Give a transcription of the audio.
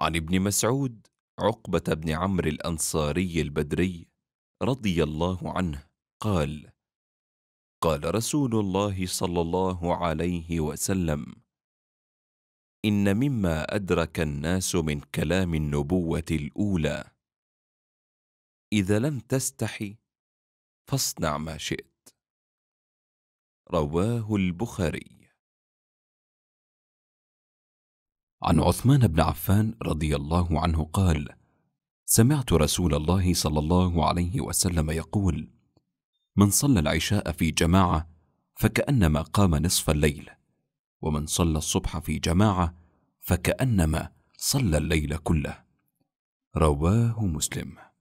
عن ابن مسعود عقبة بن عمرو الأنصاري البدري رضي الله عنه قال: قال رسول الله صلى الله عليه وسلم: إن مما أدرك الناس من كلام النبوة الأولى: إذا لم تستح فاصنع ما شئت. رواه البخاري عن عثمان بن عفان رضي الله عنه قال سمعت رسول الله صلى الله عليه وسلم يقول من صلى العشاء في جماعه فكانما قام نصف الليل ومن صلى الصبح في جماعه فكانما صلى الليل كله رواه مسلم